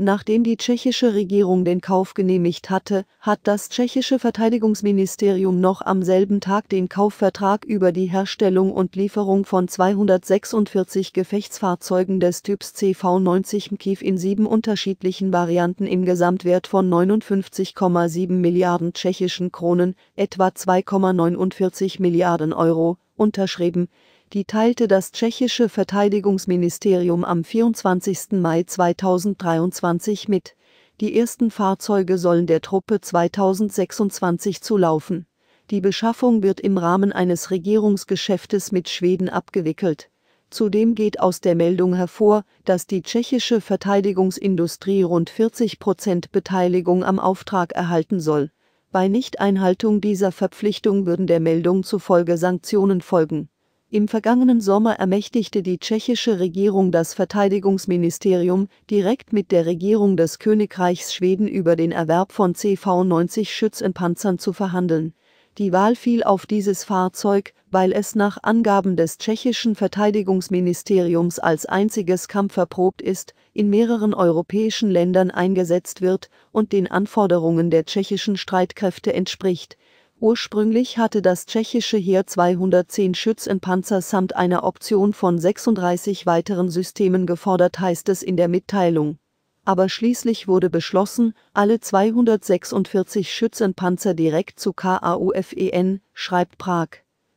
Nachdem die tschechische Regierung den Kauf genehmigt hatte, hat das tschechische Verteidigungsministerium noch am selben Tag den Kaufvertrag über die Herstellung und Lieferung von 246 Gefechtsfahrzeugen des Typs CV90 Mkiv in sieben unterschiedlichen Varianten im Gesamtwert von 59,7 Milliarden tschechischen Kronen, etwa 2,49 Milliarden Euro, unterschrieben die teilte das tschechische Verteidigungsministerium am 24. Mai 2023 mit. Die ersten Fahrzeuge sollen der Truppe 2026 zulaufen. Die Beschaffung wird im Rahmen eines Regierungsgeschäftes mit Schweden abgewickelt. Zudem geht aus der Meldung hervor, dass die tschechische Verteidigungsindustrie rund 40 Prozent Beteiligung am Auftrag erhalten soll. Bei Nichteinhaltung dieser Verpflichtung würden der Meldung zufolge Sanktionen folgen. Im vergangenen Sommer ermächtigte die tschechische Regierung das Verteidigungsministerium direkt mit der Regierung des Königreichs Schweden über den Erwerb von CV-90 Schützenpanzern zu verhandeln. Die Wahl fiel auf dieses Fahrzeug, weil es nach Angaben des tschechischen Verteidigungsministeriums als einziges kampferprobt ist, in mehreren europäischen Ländern eingesetzt wird und den Anforderungen der tschechischen Streitkräfte entspricht Ursprünglich hatte das tschechische Heer 210 Schützenpanzer samt einer Option von 36 weiteren Systemen gefordert, heißt es in der Mitteilung. Aber schließlich wurde beschlossen, alle 246 Schützenpanzer direkt zu KAUFEN, schreibt Prag.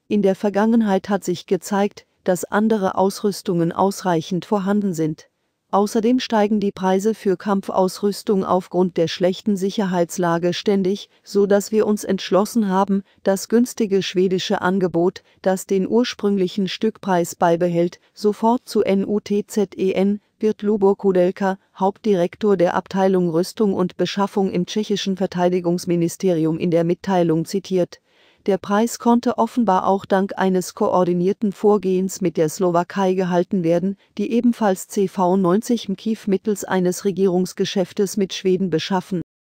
In der Vergangenheit hat sich gezeigt, dass andere Ausrüstungen ausreichend vorhanden sind Außerdem steigen die Preise für Kampfausrüstung aufgrund der schlechten Sicherheitslage ständig, so dass wir uns entschlossen haben, das günstige schwedische Angebot, das den ursprünglichen Stückpreis beibehält, sofort zu NUTZEN, e wird Lubor Kudelka, Hauptdirektor der Abteilung Rüstung und Beschaffung im tschechischen Verteidigungsministerium in der Mitteilung zitiert der Preis konnte offenbar auch dank eines koordinierten Vorgehens mit der Slowakei gehalten werden, die ebenfalls CV90 Mkiv mittels eines Regierungsgeschäftes mit Schweden beschaffen